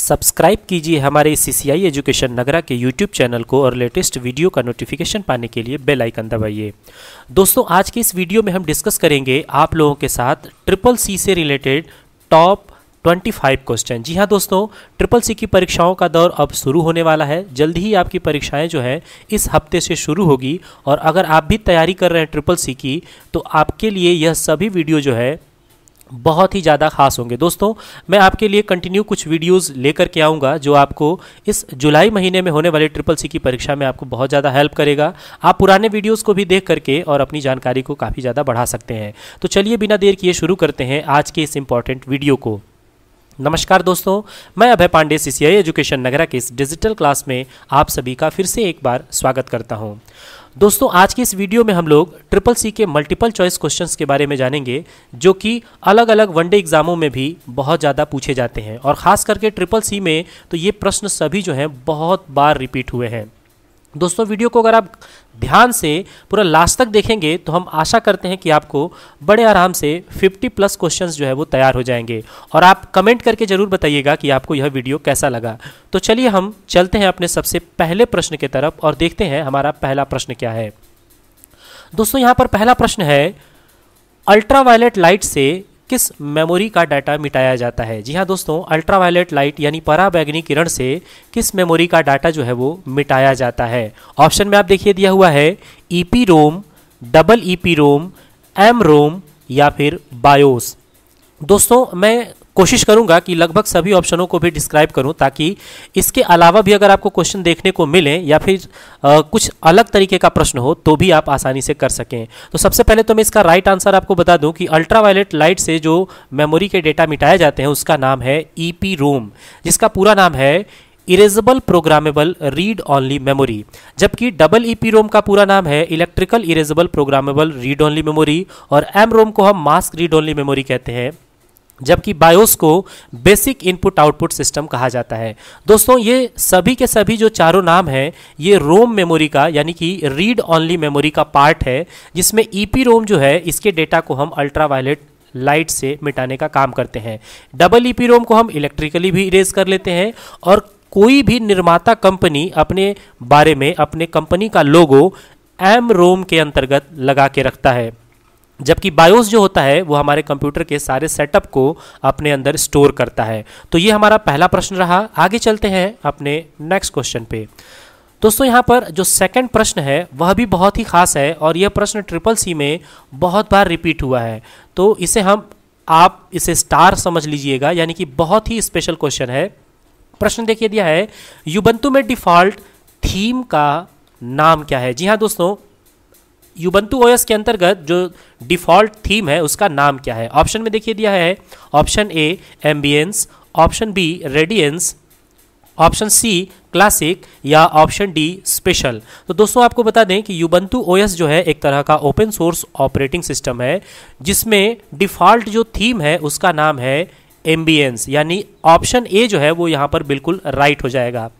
Subscribe कीजिए हमारे सी सी आई education Nagra के यूट्यूब चैनल को और लेटेस्ट वीडियो का नोटिफिकेशन पाने के लिए बेल आइकन दबाइए दोस्तों आज के इस वीडियो में हम डिस्कस करेंगे आप लोगों के साथ ट्रिपल सी से रिलेटेड टॉप 25 क्वेश्चन जी हाँ दोस्तों ट्रिपल सी की परीक्षाओं का दौर अब शुरू होने वाला है जल्द ही आपकी परीक्षाएं जो हैं इस हफ्ते से शुरू होगी और अगर आप भी तैयारी कर रहे हैं ट्रिपल सी की तो आपके लिए यह सभी वीडियो जो है बहुत ही ज़्यादा खास होंगे दोस्तों मैं आपके लिए कंटिन्यू कुछ वीडियोस लेकर के आऊँगा जो आपको इस जुलाई महीने में होने वाले ट्रिपल सी की परीक्षा में आपको बहुत ज़्यादा हेल्प करेगा आप पुराने वीडियोस को भी देख करके और अपनी जानकारी को काफ़ी ज़्यादा बढ़ा सकते हैं तो चलिए बिना देर किए शुरू करते हैं आज के इस इम्पॉर्टेंट वीडियो को नमस्कार दोस्तों मैं अभय पांडे सीसीआई एजुकेशन नगरा के इस डिजिटल क्लास में आप सभी का फिर से एक बार स्वागत करता हूं। दोस्तों आज की इस वीडियो में हम लोग ट्रिपल सी के मल्टीपल चॉइस क्वेश्चंस के बारे में जानेंगे जो कि अलग अलग वनडे एग्जामों में भी बहुत ज़्यादा पूछे जाते हैं और ख़ास करके ट्रिपल सी में तो ये प्रश्न सभी जो हैं बहुत बार रिपीट हुए हैं दोस्तों वीडियो को अगर आप ध्यान से पूरा लास्ट तक देखेंगे तो हम आशा करते हैं कि आपको बड़े आराम से 50 प्लस क्वेश्चंस जो है वो तैयार हो जाएंगे और आप कमेंट करके ज़रूर बताइएगा कि आपको यह वीडियो कैसा लगा तो चलिए हम चलते हैं अपने सबसे पहले प्रश्न की तरफ और देखते हैं हमारा पहला प्रश्न क्या है दोस्तों यहाँ पर पहला प्रश्न है अल्ट्रावायलेट लाइट से किस मेमोरी का डाटा मिटाया जाता है जी हाँ दोस्तों अल्ट्रावायलेट लाइट यानी पराबैगनी किरण से किस मेमोरी का डाटा जो है वो मिटाया जाता है ऑप्शन में आप देखिए दिया हुआ है EPROM double EPROM MROM या फिर बायोस दोस्तों मैं कोशिश करूंगा कि लगभग सभी ऑप्शनों को भी डिस्क्राइब करूं ताकि इसके अलावा भी अगर आपको क्वेश्चन देखने को मिले या फिर आ, कुछ अलग तरीके का प्रश्न हो तो भी आप आसानी से कर सकें तो सबसे पहले तो मैं इसका राइट आंसर आपको बता दूं कि अल्ट्रावायलेट लाइट से जो मेमोरी के डेटा मिटाए जाते हैं उसका नाम है ई e रोम जिसका पूरा नाम है erasable programmable read only memory जबकि डबल ई रोम का पूरा नाम है electrical erasable programmable read only memory और एम रोम को हम मास्क रीड ऑनली मेमोरी कहते हैं जबकि बायोस को बेसिक इनपुट आउटपुट सिस्टम कहा जाता है दोस्तों ये सभी के सभी जो चारों नाम हैं ये रोम मेमोरी का यानी कि रीड ऑनली मेमोरी का पार्ट है जिसमें ईपी रोम जो है इसके डेटा को हम अल्ट्रावायलेट लाइट से मिटाने का काम करते हैं डबल ई रोम को हम इलेक्ट्रिकली भी इरेज कर लेते हैं और कोई भी निर्माता कंपनी अपने बारे में अपने कंपनी का लोगो एम रोम के अंतर्गत लगा के रखता है जबकि बायोस जो होता है वो हमारे कंप्यूटर के सारे सेटअप को अपने अंदर स्टोर करता है तो ये हमारा पहला प्रश्न रहा आगे चलते हैं अपने नेक्स्ट क्वेश्चन पे दोस्तों यहाँ पर जो सेकंड प्रश्न है वह भी बहुत ही खास है और यह प्रश्न ट्रिपल सी में बहुत बार रिपीट हुआ है तो इसे हम आप इसे स्टार समझ लीजिएगा यानी कि बहुत ही स्पेशल क्वेश्चन है प्रश्न देखिए दिया है युबंतु में डिफ़ॉल्ट थीम का नाम क्या है जी हाँ दोस्तों यूबंतु ओएस के अंतर्गत जो डिफ़ॉल्ट थीम है उसका नाम क्या है ऑप्शन में देखिए दिया है option A ambience option B radiance option C classic या ऑप्शन डी स्पेशल तो दोस्तों आपको बता दें कि यूबंतु ओएस जो है एक तरह का ओपन सोर्स ऑपरेटिंग सिस्टम है जिसमें डिफ़ॉल्ट जो थीम है उसका नाम है एम्बियंस यानी ऑप्शन ए जो है वो यहाँ पर बिल्कुल राइट हो जाएगा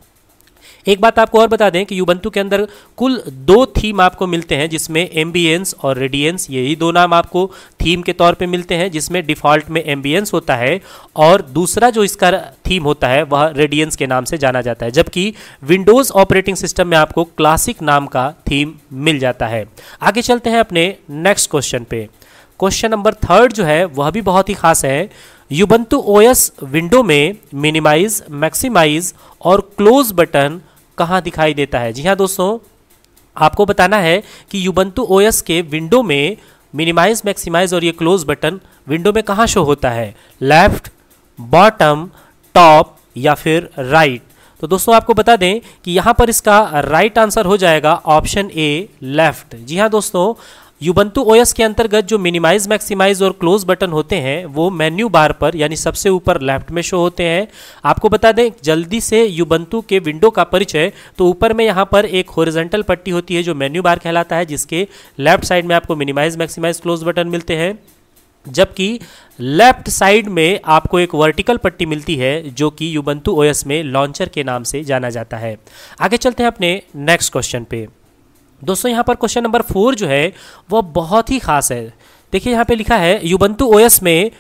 एक बात आपको और बता दें कि युबंतु के अंदर कुल दो थीम आपको मिलते हैं जिसमें एम्बियंस और रेडियंस यही दो नाम आपको थीम के तौर पे मिलते हैं जिसमें डिफ़ॉल्ट में एम्बियंस होता है और दूसरा जो इसका थीम होता है वह रेडियंस के नाम से जाना जाता है जबकि विंडोज़ ऑपरेटिंग सिस्टम में आपको क्लासिक नाम का थीम मिल जाता है आगे चलते हैं अपने नेक्स्ट क्वेश्चन पे क्वेश्चन नंबर थर्ड जो है वह भी बहुत ही खास है युबंतु ओएस विंडो में मिनिमाइज मैक्सिमाइज और क्लोज बटन कहाँ दिखाई देता है जी हाँ दोस्तों आपको बताना है कि यूबंतु ओएस के विंडो में मिनिमाइज मैक्सिमाइज और ये क्लोज बटन विंडो में कहाँ शो होता है लेफ्ट बॉटम टॉप या फिर राइट right. तो दोस्तों आपको बता दें कि यहाँ पर इसका राइट right आंसर हो जाएगा ऑप्शन ए लेफ्ट जी हाँ दोस्तों यूबंतु ओएस के अंतर्गत जो मिनिमाइज मैक्सिमाइज और क्लोज बटन होते हैं वो मेन्यू बार पर यानी सबसे ऊपर लेफ्ट में शो होते हैं आपको बता दें जल्दी से यूबंतु के विंडो का परिचय तो ऊपर में यहाँ पर एक होरिजेंटल पट्टी होती है जो मेन्यू बार कहलाता है जिसके लेफ्ट साइड में आपको मिनिमाइज मैक्सिमाइज क्लोज बटन मिलते हैं जबकि लेफ्ट साइड में आपको एक वर्टिकल पट्टी मिलती है जो कि यूबंतु ओएस में लॉन्चर के नाम से जाना जाता है आगे चलते हैं अपने नेक्स्ट क्वेश्चन पे दोस्तों यहाँ पर क्वेश्चन नंबर फोर जो है वह बहुत ही खास है देखिए यहाँ पे लिखा है युबंतु ओएस में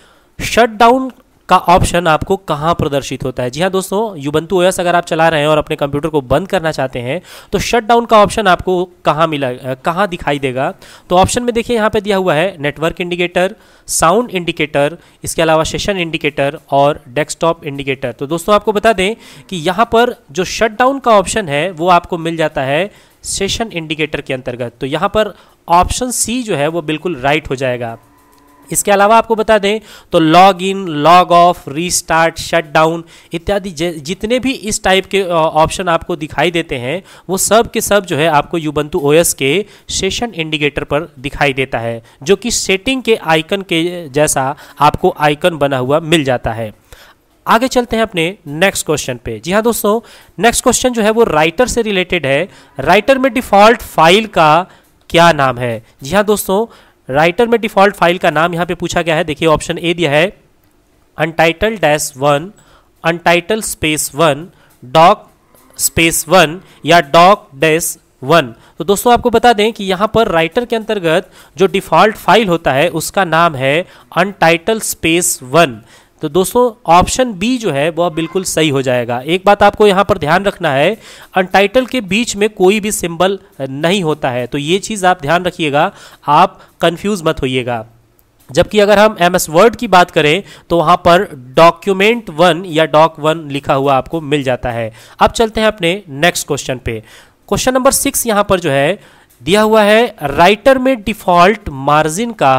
शट डाउन का ऑप्शन आपको कहाँ प्रदर्शित होता है जी हाँ दोस्तों युबंतु ओएस अगर आप चला रहे हैं और अपने कंप्यूटर को बंद करना चाहते हैं तो शट डाउन का ऑप्शन आपको कहाँ मिला कहाँ दिखाई देगा तो ऑप्शन में देखिए यहाँ पे दिया हुआ है नेटवर्क इंडिकेटर साउंड इंडिकेटर इसके अलावा सेशन इंडिकेटर और डेस्कटॉप इंडिकेटर तो दोस्तों आपको बता दें कि यहाँ पर जो शट डाउन का ऑप्शन है वो आपको मिल जाता है सेशन इंडिकेटर के अंतर्गत तो यहाँ पर ऑप्शन सी जो है वो बिल्कुल राइट हो जाएगा इसके अलावा आपको बता दें तो log in log off restart down इत्यादि जितने भी इस टाइप के ऑप्शन आपको दिखाई देते हैं वो सब के सब जो है आपको यूबंतु ओएस के सेशन इंडिकेटर पर दिखाई देता है जो कि सेटिंग के आइकन के जैसा आपको आइकन बना हुआ मिल जाता है आगे चलते हैं अपने नेक्स्ट क्वेश्चन पे जी हाँ दोस्तों नेक्स्ट क्वेश्चन जो है वो राइटर से रिलेटेड है राइटर में डिफॉल्ट फाइल का क्या नाम है जी हाँ दोस्तों राइटर में डिफॉल्ट फाइल का नाम यहाँ पे पूछा गया है देखिए ऑप्शन ए दिया है untitled dash one untitled space one doc space one या डॉक डैश वन तो दोस्तों आपको बता दें कि यहाँ पर राइटर के अंतर्गत जो डिफॉल्ट फाइल होता है उसका नाम है अनटाइटल स्पेस वन तो दोस्तों ऑप्शन बी जो है वह बिल्कुल सही हो जाएगा एक बात आपको यहाँ पर ध्यान रखना है अनटाइटल के बीच में कोई भी सिंबल नहीं होता है तो ये चीज़ आप ध्यान रखिएगा आप कंफ्यूज मत होइएगा जबकि अगर हम एम एस वर्ड की बात करें तो वहाँ पर डॉक्यूमेंट वन या डॉक वन लिखा हुआ आपको मिल जाता है अब चलते हैं अपने नेक्स्ट क्वेश्चन पे क्वेश्चन नंबर सिक्स यहाँ पर जो है दिया हुआ है राइटर में डिफॉल्ट मार्जिन का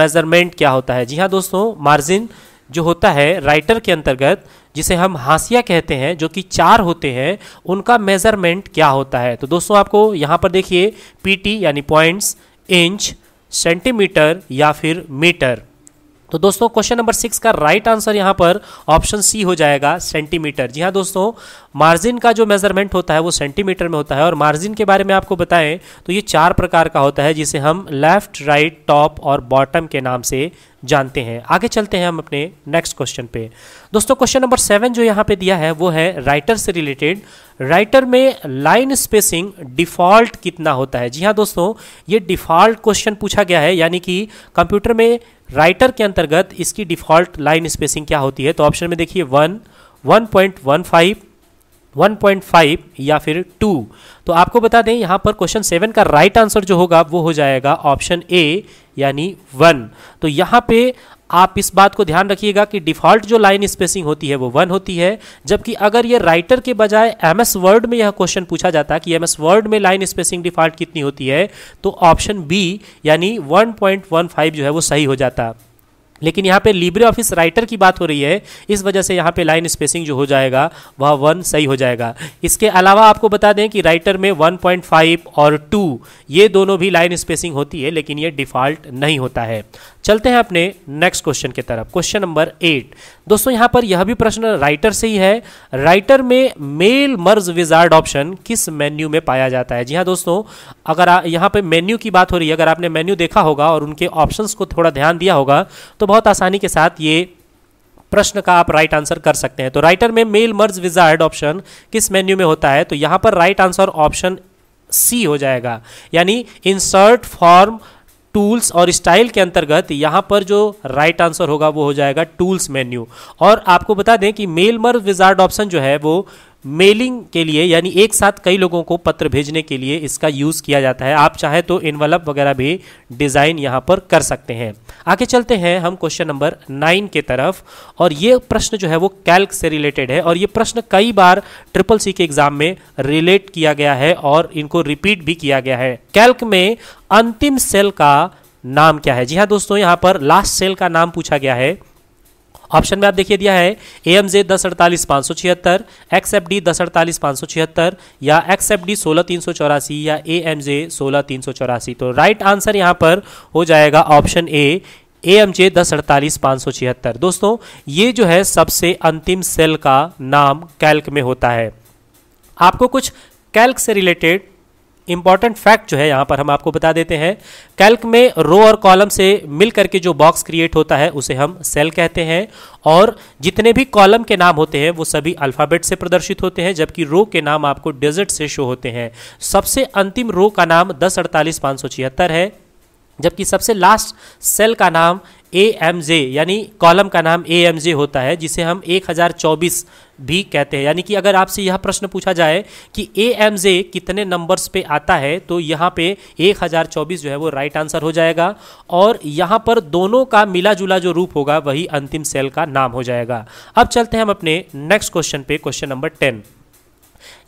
मेजरमेंट क्या होता है जी हाँ दोस्तों मार्जिन जो होता है राइटर के अंतर्गत जिसे हम हासिया कहते हैं जो कि चार होते हैं उनका मेज़रमेंट क्या होता है तो दोस्तों आपको यहाँ पर देखिए पीटी यानी पॉइंट्स इंच सेंटीमीटर या फिर मीटर तो दोस्तों क्वेश्चन नंबर सिक्स का राइट आंसर यहाँ पर ऑप्शन सी हो जाएगा सेंटीमीटर जी हाँ दोस्तों मार्जिन का जो मेजरमेंट होता है वो सेंटीमीटर में होता है और मार्जिन के बारे में आपको बताएं तो ये चार प्रकार का होता है जिसे हम लेफ्ट राइट टॉप और बॉटम के नाम से जानते हैं आगे चलते हैं हम अपने नेक्स्ट क्वेश्चन पे दोस्तों क्वेश्चन नंबर सेवन जो यहाँ पे दिया है वो है राइटर से रिलेटेड राइटर में लाइन स्पेसिंग डिफॉल्ट कितना होता है जी हाँ दोस्तों ये डिफॉल्ट क्वेश्चन पूछा गया है यानी कि कंप्यूटर में राइटर के अंतर्गत इसकी डिफॉल्ट लाइन स्पेसिंग क्या होती है तो ऑप्शन में देखिए one one point one five 1.5 या फिर 2 तो आपको बता दें यहाँ पर क्वेश्चन सेवन का राइट right आंसर जो होगा वो हो जाएगा ऑप्शन ए यानी 1 तो यहाँ पे आप इस बात को ध्यान रखिएगा कि डिफॉल्ट जो लाइन स्पेसिंग होती है वो वन होती है जबकि अगर ये राइटर के बजाय एम एस वर्ड में यह क्वेश्चन पूछा जाता कि एम एस वर्ड में लाइन स्पेसिंग डिफॉल्ट कितनी होती है तो ऑप्शन बी यानी 1.15 जो है वो सही हो जाता लेकिन यहाँ पे लिब्रे ऑफिस राइटर की बात हो रही है इस वजह से यहाँ पे लाइन स्पेसिंग जो हो जाएगा वह वन सही हो जाएगा इसके अलावा आपको बता दें कि राइटर में 1.5 और 2 ये दोनों भी लाइन स्पेसिंग होती है लेकिन ये डिफ़ॉल्ट नहीं होता है चलते हैं अपने नेक्स्ट क्वेश्चन की तरफ क्वेश्चन नंबर एट दोस्तों यहां पर यह भी प्रश्न राइटर से ही है राइटर में मेल मर्ज विजार्ड ऑप्शन किस मेन्यू में पाया जाता है जी हाँ दोस्तों अगर आ, यहाँ पे मेन्यू की बात हो रही है अगर आपने मेन्यू देखा होगा और उनके ऑप्शन को थोड़ा ध्यान दिया होगा तो बहुत आसानी के साथ ये प्रश्न का आप राइट आंसर कर सकते हैं तो राइटर में मेल मर्ज विजार्ड ऑप्शन किस मेन्यू में होता है तो यहां पर राइट आंसर ऑप्शन सी हो जाएगा यानी इंसर्ट फॉर्म टूल्स और स्टाइल के अंतर्गत यहाँ पर जो राइट आंसर होगा वो हो जाएगा टूल्स मेन्यू और आपको बता दें कि मेल मर्व विजार्ड ऑप्शन जो है वो मेलिंग के लिए यानी एक साथ कई लोगों को पत्र भेजने के लिए इसका यूज़ किया जाता है आप चाहे तो इनवलप वगैरह भी डिज़ाइन यहाँ पर कर सकते हैं आगे चलते हैं हम क्वेश्चन नंबर नाइन के तरफ और ये प्रश्न जो है वो कैल्क से रिलेटेड है और ये प्रश्न कई बार ट्रिपल सी के एग्जाम में रिलेट किया गया है और इनको रिपीट भी किया गया है कैल्क में अंतिम सेल का नाम क्या है जी हाँ दोस्तों यहाँ पर लास्ट सेल का नाम पूछा गया है ऑप्शन में आप देखिए दिया है ए एम जे दस अड़तालीस पाँच सौ छिहत्तर एक्स एफ डी दस अड़तालीस पाँच सौ छिहत्तर या एक्स एफ डी सोलह तीन सौ चौरासी या ए एम जे सोलह तीन सौ चौरासी तो राइट आंसर यहाँ पर हो जाएगा ऑप्शन ए ए एम जे दस अड़तालीस पाँच सौ छिहत्तर दोस्तों ये जो है सबसे अंतिम सेल का नाम कैल्क में होता है आपको कुछ कैल्क से रिलेटेड इंपॉर्टेंट फैक्ट जो है यहां पर हम आपको बता देते हैं कैल्क में रो और कॉलम से मिल करके जो बॉक्स क्रिएट होता है उसे हम सेल कहते हैं और जितने भी कॉलम के नाम होते हैं वो सभी अल्फ़ाबेट से प्रदर्शित होते हैं जबकि रो के नाम आपको डेजर्ट से शो होते हैं सबसे अंतिम रो का नाम दस है जबकि सबसे लास्ट सेल का नाम ए एम जे यानी कॉलम का नाम ए एम जे होता है जिसे हम 1024 भी कहते हैं यानी कि अगर आपसे यह प्रश्न पूछा जाए कि ए एम जे कितने नंबर्स पे आता है तो यहाँ पे 1024 जो है वो राइट आंसर हो जाएगा और यहाँ पर दोनों का मिला जुला जो रूप होगा वही अंतिम सेल का नाम हो जाएगा अब चलते हैं हम अपने नेक्स्ट क्वेश्चन पे क्वेश्चन नंबर टेन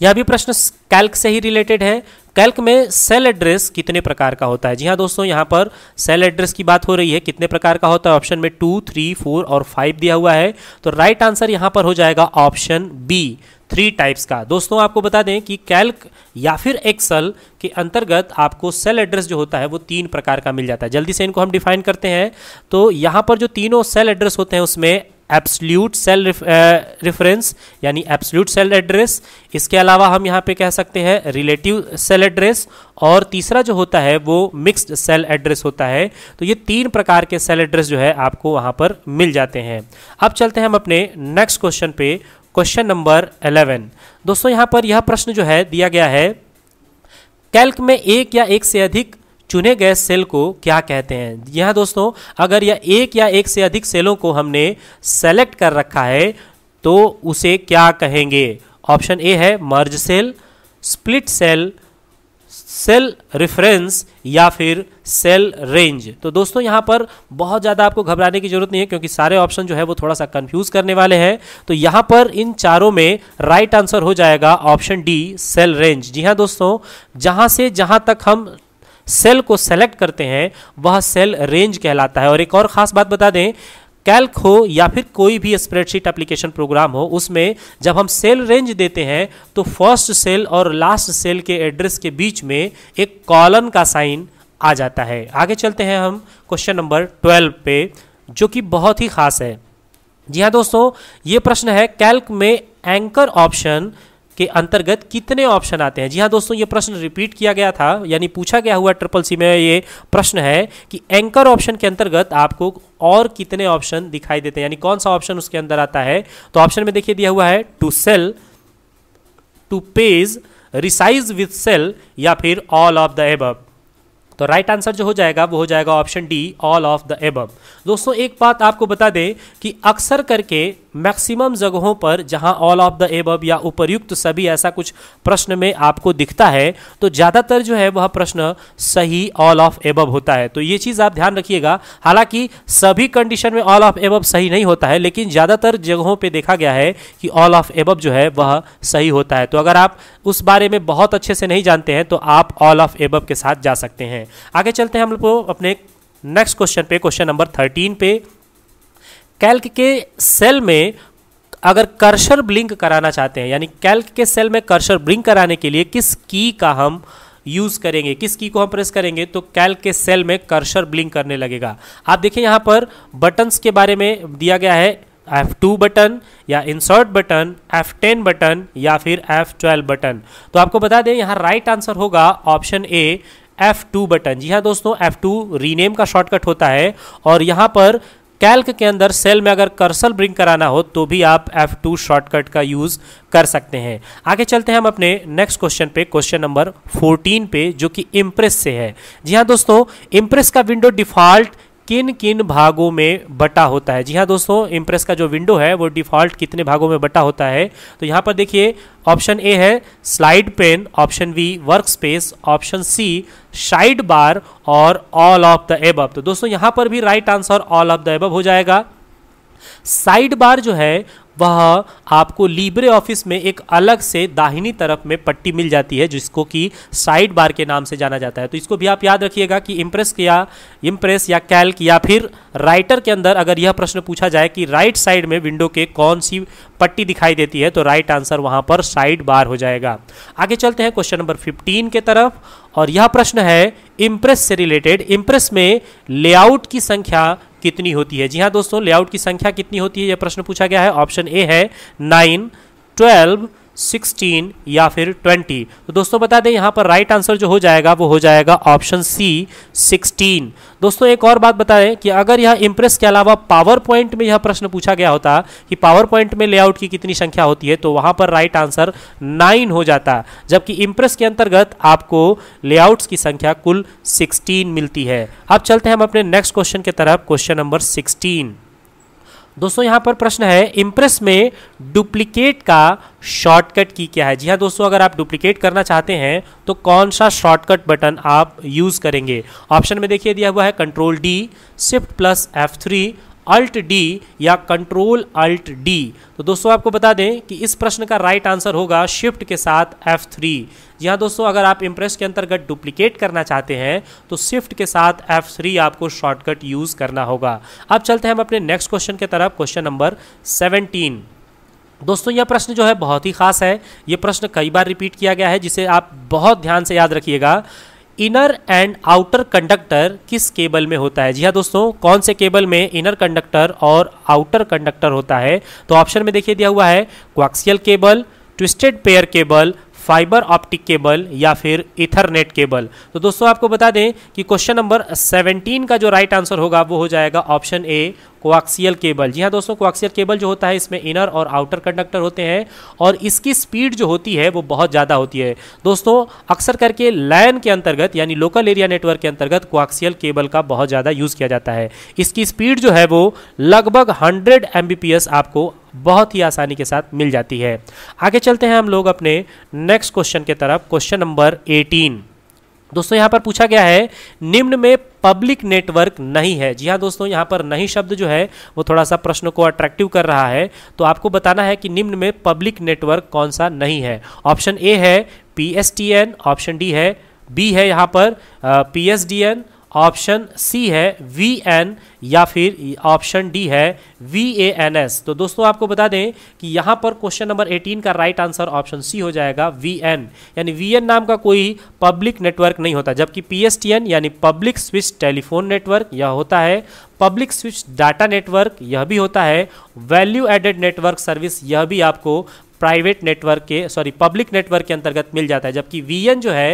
यह भी प्रश्न कैल्क से ही रिलेटेड है कैल्क में सेल एड्रेस कितने प्रकार का होता है जी हाँ दोस्तों यहाँ पर सेल एड्रेस की बात हो रही है कितने प्रकार का होता है ऑप्शन में टू थ्री फोर और फाइव दिया हुआ है तो राइट आंसर यहाँ पर हो जाएगा ऑप्शन बी थ्री टाइप्स का दोस्तों आपको बता दें कि कैल्क या फिर एक्सल के अंतर्गत आपको सेल एड्रेस जो होता है वो तीन प्रकार का मिल जाता है जल्दी से इनको हम डिफाइन करते हैं तो यहाँ पर जो तीनों सेल एड्रेस होते हैं उसमें एब्सल्यूट सेल रेफरेंस यानी एब्सल्यूट सेल एड्रेस इसके अलावा हम यहाँ पे कह सकते हैं रिलेटिव सेल एड्रेस और तीसरा जो होता है वो मिक्स्ड सेल एड्रेस होता है तो ये तीन प्रकार के सेल एड्रेस जो है आपको वहाँ पर मिल जाते हैं अब चलते हैं हम अपने नेक्स्ट क्वेश्चन पे क्वेश्चन नंबर एलेवन दोस्तों यहाँ पर यह प्रश्न जो है दिया गया है कैल्क में एक या एक से अधिक चुने गए सेल को क्या कहते हैं यह दोस्तों अगर यह एक या एक से अधिक सेलों को हमने सेलेक्ट कर रखा है तो उसे क्या कहेंगे ऑप्शन ए है merge cell split cell cell reference या फिर सेल रेंज तो दोस्तों यहां पर बहुत ज़्यादा आपको घबराने की ज़रूरत नहीं है क्योंकि सारे ऑप्शन जो है वो थोड़ा सा कंफ्यूज करने वाले हैं तो यहां पर इन चारों में राइट आंसर हो जाएगा ऑप्शन डी सेल रेंज जी हाँ दोस्तों जहां से जहां तक हम सेल को सेलेक्ट करते हैं वह सेल रेंज कहलाता है और एक और ख़ास बात बता दें कैल्क हो या फिर कोई भी स्प्रेडशीट एप्लीकेशन प्रोग्राम हो उसमें जब हम सेल रेंज देते हैं तो फर्स्ट सेल और लास्ट सेल के एड्रेस के बीच में एक कॉलन का साइन आ जाता है आगे चलते हैं हम क्वेश्चन नंबर ट्वेल्व पे जो कि बहुत ही खास है जी हाँ दोस्तों ये प्रश्न है कैल्क में एंकर ऑप्शन के अंतर्गत कितने ऑप्शन आते हैं जी हाँ दोस्तों ये प्रश्न रिपीट किया गया था यानी पूछा गया हुआ ट्रिपल सी में ये प्रश्न है कि एंकर ऑप्शन के अंतर्गत आपको और कितने ऑप्शन दिखाई देते हैं यानी कौन सा ऑप्शन उसके अंदर आता है तो ऑप्शन में देखिए दिया हुआ है to cell to page resize with cell या फिर ऑल ऑफ द एब तो राइट right आंसर जो हो जाएगा वो हो जाएगा option D all of the above दोस्तों एक बात आपको बता दें कि अक्सर करके मैक्सिमम जगहों पर जहां ऑल ऑफ द एबब या उपरयुक्त सभी ऐसा कुछ प्रश्न में आपको दिखता है तो ज़्यादातर जो है वह प्रश्न सही ऑल ऑफ एबब होता है तो ये चीज़ आप ध्यान रखिएगा हालांकि सभी कंडीशन में ऑल ऑफ एबब सही नहीं होता है लेकिन ज़्यादातर जगहों पर देखा गया है कि ऑल ऑफ एबब जो है वह सही होता है तो अगर आप उस बारे में बहुत अच्छे से नहीं जानते हैं तो आप ऑल ऑफ एबब के साथ जा सकते हैं आगे चलते हैं हम लोग अपने नेक्स्ट क्वेश्चन पे क्वेश्चन नंबर थर्टीन पे कैल्क के सेल में अगर कर्सर ब्लिंक कराना चाहते हैं यानी कैल्क के सेल में कर्सर ब्लिंक कराने के लिए किस की का हम यूज़ करेंगे किस की को हम प्रेस करेंगे तो कैल्क के सेल में कर्सर ब्लिंक करने लगेगा आप देखिए यहाँ पर बटन्स के बारे में दिया गया है एफ टू बटन या insert button F ten button या फिर एफ ट्वेल्व बटन तो आपको बता दें यहाँ राइट आंसर होगा option A F two button जी हाँ दोस्तों एफ टू रीनेम का शॉर्टकट होता है और यहाँ पर कैल्क के अंदर सेल में अगर कर्सल ब्रिंग कराना हो तो भी आप F2 शॉर्टकट का यूज़ कर सकते हैं आगे चलते हैं हम अपने नेक्स्ट क्वेश्चन पे क्वेश्चन नंबर 14 पे जो कि इम्प्रेस से है जी हाँ दोस्तों इम्प्रेस का विंडो डिफ़ॉल्ट किन किन भागों में बटा होता है जी हाँ दोस्तों इम्प्रेस का जो विंडो है वो डिफ़ॉल्ट कितने भागों में बटा होता है तो यहाँ पर देखिए ऑप्शन ए है slide pane option B workspace option C sidebar और ऑल ऑफ द एबब तो दोस्तों यहाँ पर भी right answer all of the above हो जाएगा साइड बार जो है वह आपको लिब्रे ऑफिस में एक अलग से दाहिनी तरफ में पट्टी मिल जाती है जिसको कि साइड बार के नाम से जाना जाता है तो इसको भी आप याद रखिएगा कि इम्प्रेस या इम्प्रेस या कैल्क या फिर राइटर के अंदर अगर यह प्रश्न पूछा जाए कि राइट साइड में विंडो के कौन सी पट्टी दिखाई देती है तो राइट आंसर वहां पर साइड बार हो जाएगा आगे चलते हैं क्वेश्चन नंबर फिफ्टीन के तरफ और यह प्रश्न है इम्प्रेस से रिलेटेड इम्प्रेस में लेआउट की संख्या कितनी होती है जी हाँ दोस्तों लेआउट की संख्या कितनी होती है यह प्रश्न पूछा गया है ऑप्शन ए है नाइन ट्वेल्व सिक्सटीन या फिर ट्वेंटी तो दोस्तों बता दें यहाँ पर राइट आंसर जो हो जाएगा वो हो जाएगा ऑप्शन सी सिक्सटीन दोस्तों एक और बात बताएं कि अगर यह इम्प्रेस के अलावा पावर पॉइंट में यह प्रश्न पूछा गया होता कि पावर पॉइंट में लेआउट की कितनी संख्या होती है तो वहाँ पर राइट आंसर नाइन हो जाता जबकि इम्प्रेस के अंतर्गत आपको लेआउट्स की संख्या कुल सिक्सटीन मिलती है अब चलते हैं हम अपने नेक्स्ट क्वेश्चन की तरफ क्वेश्चन नंबर सिक्सटीन दोस्तों यहाँ पर प्रश्न है इम्प्रेस में डुप्लीकेट का शॉर्टकट की क्या है जी हाँ दोस्तों अगर आप डुप्लीकेट करना चाहते हैं तो कौन सा शॉर्टकट बटन आप यूज़ करेंगे ऑप्शन में देखिए दिया हुआ है control D shift plus F three alt D या कंट्रोल अल्ट डी तो दोस्तों आपको बता दें कि इस प्रश्न का राइट आंसर होगा शिफ्ट के साथ एफ थ्री यहाँ दोस्तों अगर आप इम्प्रेस के अंतर्गत डुप्लीकेट करना चाहते हैं तो शिफ्ट के साथ एफ थ्री आपको शॉर्टकट यूज़ करना होगा अब चलते हैं हम अपने नेक्स्ट क्वेश्चन के तरफ क्वेश्चन नंबर सेवनटीन दोस्तों यह प्रश्न जो है बहुत ही खास है ये प्रश्न कई बार रिपीट किया गया है जिसे आप बहुत ध्यान से याद रखिएगा इनर एंड आउटर कंडक्टर किस केबल में होता है जी हाँ दोस्तों कौन से केबल में इनर कंडक्टर और आउटर कंडक्टर होता है तो ऑप्शन में देखिए दिया हुआ है coaxial cable twisted pair cable fibre optic cable या फिर इथरनेट केबल तो दोस्तों आपको बता दें कि क्वेश्चन नंबर 17 का जो राइट right आंसर होगा वो हो जाएगा ऑप्शन ए कोआक्सियल केबल जी हाँ दोस्तों कोआक्सियल केबल जो होता है इसमें इनर और आउटर कंडक्टर होते हैं और इसकी स्पीड जो होती है वो बहुत ज़्यादा होती है दोस्तों अक्सर करके लैन के अंतर्गत यानी लोकल एरिया नेटवर्क के अंतर्गत कोआक्सियल केबल का बहुत ज़्यादा यूज़ किया जाता है इसकी स्पीड जो है वो लगभग हंड्रेड एम आपको बहुत ही आसानी के साथ मिल जाती है आगे चलते हैं हम लोग अपने नेक्स्ट क्वेश्चन के तरफ क्वेश्चन नंबर एटीन दोस्तों यहाँ पर पूछा गया है निम्न में पब्लिक नेटवर्क नहीं है जी हाँ दोस्तों यहाँ पर नहीं शब्द जो है वो थोड़ा सा प्रश्न को अट्रैक्टिव कर रहा है तो आपको बताना है कि निम्न में पब्लिक नेटवर्क कौन सा नहीं है ऑप्शन ए है पी ऑप्शन डी है बी है यहाँ पर P S D N option C है वी एन या फिर ऑप्शन डी है वी ए एन एस तो दोस्तों आपको बता दें कि यहाँ पर क्वेश्चन नंबर 18 का राइट आंसर ऑप्शन सी हो जाएगा वी एन यानी वी एन नाम का कोई पब्लिक नेटवर्क नहीं होता जबकि पी एस टी एन यानी पब्लिक स्विच टेलीफोन नेटवर्क यह होता है पब्लिक स्विच डाटा नेटवर्क यह भी होता है वैल्यू एडेड नेटवर्क सर्विस यह भी आपको प्राइवेट नेटवर्क के सॉरी पब्लिक नेटवर्क के अंतर्गत मिल जाता है जबकि वी एन जो है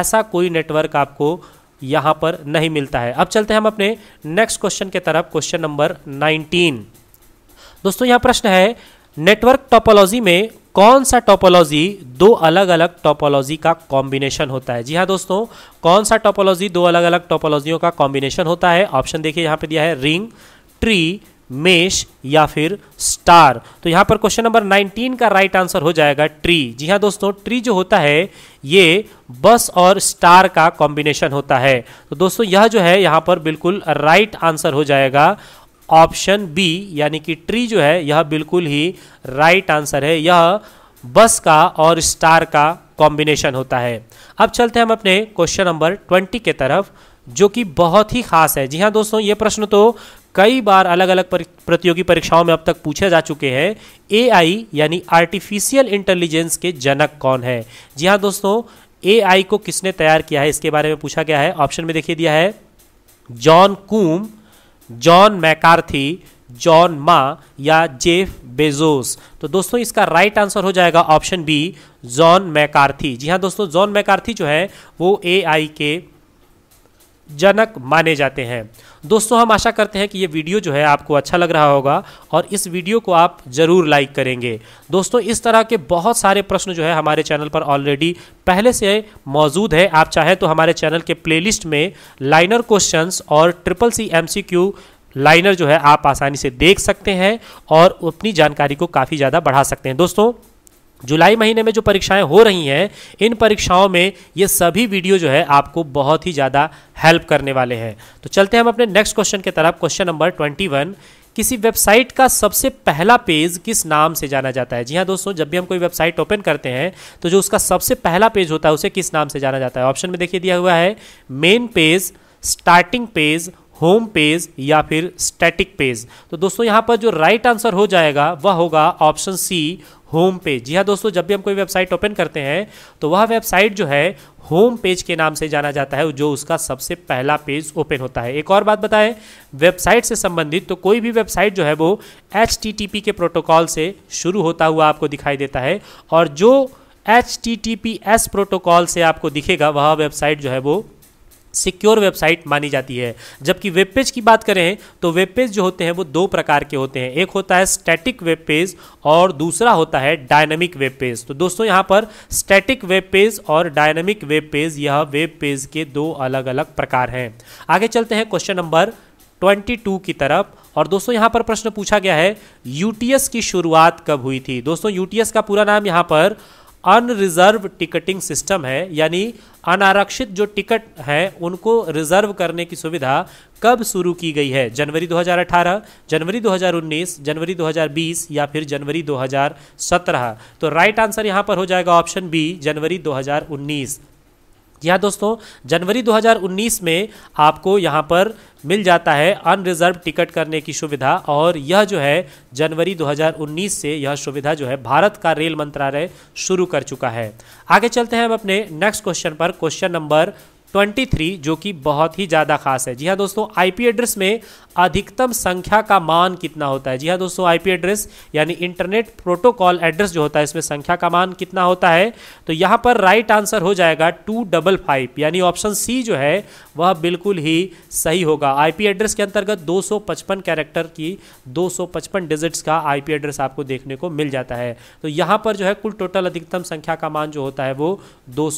ऐसा कोई नेटवर्क आपको यहां पर नहीं मिलता है अब चलते हैं हम अपने नेक्स्ट क्वेश्चन के तरफ क्वेश्चन नंबर 19 दोस्तों यहां प्रश्न है नेटवर्क टॉपोलॉजी में कौन सा टॉपोलॉजी दो अलग अलग टॉपोलॉजी का कॉम्बिनेशन होता है जी हाँ दोस्तों कौन सा टॉपोलॉजी दो अलग अलग टॉपोलॉजियों का कॉम्बिनेशन होता है ऑप्शन देखिए यहां पे दिया है रिंग ट्री मेष या फिर स्टार तो यहां पर क्वेश्चन नंबर 19 का राइट आंसर हो जाएगा ट्री जी हाँ दोस्तों ट्री जो होता है ये बस और स्टार का कॉम्बिनेशन होता है तो दोस्तों यह जो है यहां पर बिल्कुल राइट आंसर हो जाएगा ऑप्शन बी यानी कि ट्री जो है यह बिल्कुल ही राइट आंसर है यह बस का और स्टार का कॉम्बिनेशन होता है अब चलते हैं हम अपने क्वेश्चन नंबर ट्वेंटी के तरफ जो कि बहुत ही खास है जी हाँ दोस्तों ये प्रश्न तो कई बार अलग अलग प्रतियोगी परीक्षाओं में अब तक पूछे जा चुके हैं एआई यानी आर्टिफिशियल इंटेलिजेंस के जनक कौन है जी हाँ दोस्तों एआई को किसने तैयार किया है इसके बारे में पूछा गया है ऑप्शन में देखिए दिया है John Koum John McCarthy John मा या जेफ बेजोस तो दोस्तों इसका राइट आंसर हो जाएगा ऑप्शन बी जॉन मैकार्थी जी हाँ दोस्तों जॉन मैकार्थी जो है वो एआई के जनक माने जाते हैं दोस्तों हम आशा करते हैं कि ये वीडियो जो है आपको अच्छा लग रहा होगा और इस वीडियो को आप ज़रूर लाइक करेंगे दोस्तों इस तरह के बहुत सारे प्रश्न जो है हमारे चैनल पर ऑलरेडी पहले से मौजूद है आप चाहें तो हमारे चैनल के प्लेलिस्ट में लाइनर क्वेश्चंस और triple C M C Q liner जो है आप आसानी से देख सकते हैं और अपनी जानकारी को काफ़ी ज़्यादा बढ़ा सकते हैं दोस्तों जुलाई महीने में जो परीक्षाएं हो रही हैं इन परीक्षाओं में ये सभी वीडियो जो है आपको बहुत ही ज़्यादा हेल्प करने वाले हैं तो चलते हैं हम अपने नेक्स्ट क्वेश्चन की तरफ क्वेश्चन नंबर ट्वेंटी वन किसी वेबसाइट का सबसे पहला पेज किस नाम से जाना जाता है जी हाँ दोस्तों जब भी हम कोई वेबसाइट ओपन करते हैं तो जो उसका सबसे पहला पेज होता है उसे किस नाम से जाना जाता है ऑप्शन में देखिए दिया हुआ है main page starting page home page या फिर स्टैटिक पेज तो दोस्तों यहां पर जो राइट right आंसर हो जाएगा वह होगा ऑप्शन सी होम पेज जी हाँ दोस्तों जब भी हम कोई वेबसाइट ओपन करते हैं तो वह वेबसाइट जो है होम पेज के नाम से जाना जाता है जो उसका सबसे पहला पेज ओपन होता है एक और बात बताएं वेबसाइट से संबंधित तो कोई भी वेबसाइट जो है वो एच के प्रोटोकॉल से शुरू होता हुआ आपको दिखाई देता है और जो एच प्रोटोकॉल से आपको दिखेगा वह वेबसाइट जो है वो सिक्योर वेबसाइट मानी जाती है जबकि वेब पेज की बात करें तो वेब पेज जो होते हैं वो दो प्रकार के होते हैं एक होता है स्टैटिक वेब पेज और दूसरा होता है डायनामिक वेब पेज तो दोस्तों यहाँ पर स्टैटिक वेब पेज और डायनामिक वेब पेज यह वेब पेज के दो अलग अलग प्रकार हैं आगे चलते हैं क्वेश्चन नंबर 22 की तरफ और दोस्तों यहां पर प्रश्न पूछा गया है यूटीएस की शुरुआत कब हुई थी दोस्तों यूटीएस का पूरा नाम यहां पर अनरिजर्व टिकटिंग सिस्टम है यानी अनारक्षित जो टिकट हैं उनको रिजर्व करने की सुविधा कब शुरू की गई है जनवरी 2018 जनवरी 2019 जनवरी 2020 या फिर जनवरी 2017 तो राइट आंसर यहां पर हो जाएगा ऑप्शन बी जनवरी 2019 जी हाँ दोस्तों जनवरी 2019 में आपको यहाँ पर मिल जाता है अनरिजर्व टिकट करने की सुविधा और यह जो है जनवरी 2019 से यह सुविधा जो है भारत का रेल मंत्रालय शुरू कर चुका है आगे चलते हैं हम अपने नेक्स्ट क्वेश्चन पर क्वेश्चन नंबर 23 जो कि बहुत ही ज़्यादा खास है जी हाँ दोस्तों आईपी एड्रेस में अधिकतम संख्या का मान कितना होता है जी हाँ दोस्तों आईपी एड्रेस यानी इंटरनेट प्रोटोकॉल एड्रेस जो होता है इसमें संख्या का मान कितना होता है तो यहाँ पर राइट आंसर हो जाएगा टू डबल फाइव यानी ऑप्शन सी जो है वह बिल्कुल ही सही होगा आईपी एड्रेस के अंतर्गत दो कैरेक्टर की दो डिजिट्स का आईपी एड्रेस आपको देखने को मिल जाता है तो यहाँ पर जो है कुल टोटल अधिकतम संख्या का मान जो होता है वो दो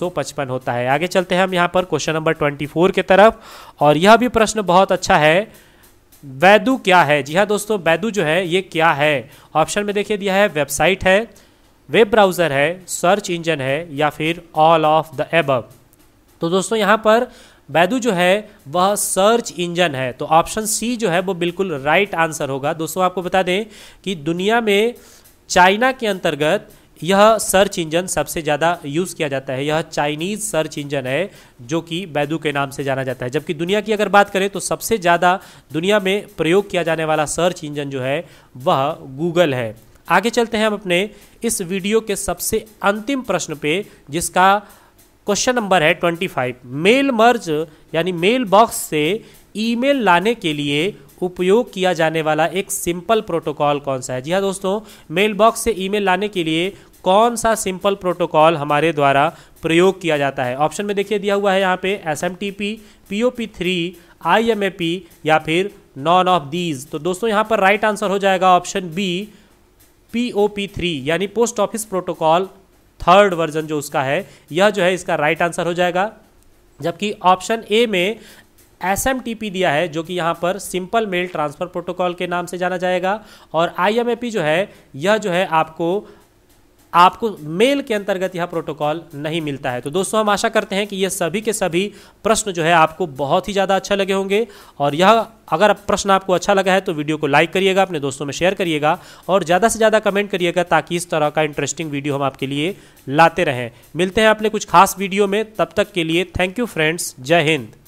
होता है आगे चलते हैं हम यहाँ पर question question number twenty four की तरफ और यह भी प्रश्न बहुत अच्छा है वैदू क्या है जी हाँ दोस्तों वैदू जो है ये क्या है ऑप्शन में देखिए दिया है वेबसाइट है वेब ब्राउज़र है सर्च इंजन है या फिर ऑल ऑफ द एब तो दोस्तों यहाँ पर बैदू जो है वह सर्च इंजन है तो ऑप्शन सी जो है वो बिल्कुल राइट आंसर होगा दोस्तों आपको बता दें कि दुनिया में चाइना के अंतर्गत यह सर्च इंजन सबसे ज़्यादा यूज़ किया जाता है यह चाइनीज़ सर्च इंजन है जो कि बैदू के नाम से जाना जाता है जबकि दुनिया की अगर बात करें तो सबसे ज़्यादा दुनिया में प्रयोग किया जाने वाला सर्च इंजन जो है वह गूगल है आगे चलते हैं हम अपने इस वीडियो के सबसे अंतिम प्रश्न पे जिसका क्वेश्चन नंबर है ट्वेंटी फाइव मेल मर्ज यानी मेल बॉक्स से ईमेल लाने के लिए उपयोग किया जाने वाला एक सिंपल प्रोटोकॉल कौन सा है जी हाँ दोस्तों मेल बॉक्स से ईमेल लाने के लिए कौन सा सिंपल प्रोटोकॉल हमारे द्वारा प्रयोग किया जाता है ऑप्शन में देखिए दिया हुआ है यहाँ पे S M T P P O P three I M A P या फिर नॉन ऑफ दीज तो दोस्तों यहाँ पर राइट आंसर हो जाएगा option B P O P three यानी post office protocol third version जो उसका है यह जो है इसका राइट आंसर हो जाएगा जबकि ऑप्शन ए में एस एम टी पी दिया है जो कि यहाँ पर सिंपल मेल ट्रांसफ़र प्रोटोकॉल के नाम से जाना जाएगा और आई एम ए पी जो है यह जो है आपको आपको मेल के अंतर्गत यह प्रोटोकॉल नहीं मिलता है तो दोस्तों हम आशा करते हैं कि यह सभी के सभी प्रश्न जो है आपको बहुत ही ज़्यादा अच्छा लगे होंगे और यह अगर प्रश्न आपको अच्छा लगा है तो वीडियो को लाइक करिएगा अपने दोस्तों में शेयर करिएगा और ज़्यादा से ज़्यादा कमेंट करिएगा ताकि इस तरह का इंटरेस्टिंग वीडियो हम आपके लिए लाते रहें मिलते हैं अपने कुछ खास वीडियो में तब तक के लिए थैंक यू फ्रेंड्स जय हिंद